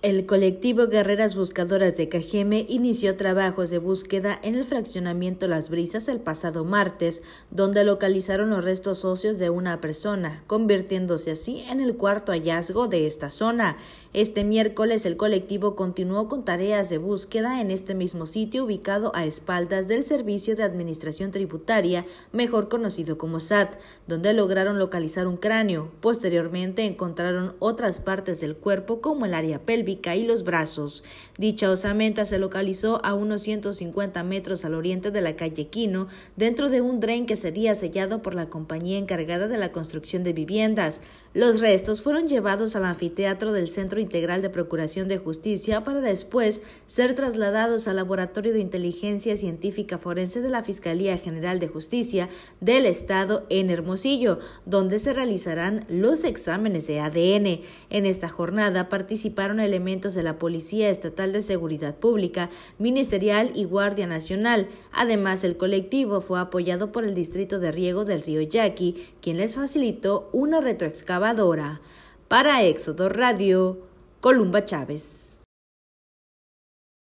El colectivo Guerreras Buscadoras de Cajeme inició trabajos de búsqueda en el fraccionamiento Las Brisas el pasado martes, donde localizaron los restos óseos de una persona, convirtiéndose así en el cuarto hallazgo de esta zona. Este miércoles el colectivo continuó con tareas de búsqueda en este mismo sitio ubicado a espaldas del Servicio de Administración Tributaria, mejor conocido como SAT, donde lograron localizar un cráneo. Posteriormente encontraron otras partes del cuerpo como el área pélvica y los brazos. Dicha osamenta se localizó a unos 150 metros al oriente de la calle Quino, dentro de un dren que sería sellado por la compañía encargada de la construcción de viviendas. Los restos fueron llevados al anfiteatro del Centro Integral de Procuración de Justicia para después ser trasladados al Laboratorio de Inteligencia Científica Forense de la Fiscalía General de Justicia del Estado en Hermosillo, donde se realizarán los exámenes de ADN. En esta jornada participaron el elementos de la Policía Estatal de Seguridad Pública, Ministerial y Guardia Nacional. Además, el colectivo fue apoyado por el Distrito de Riego del Río Yaqui, quien les facilitó una retroexcavadora. Para Éxodo Radio, Columba Chávez.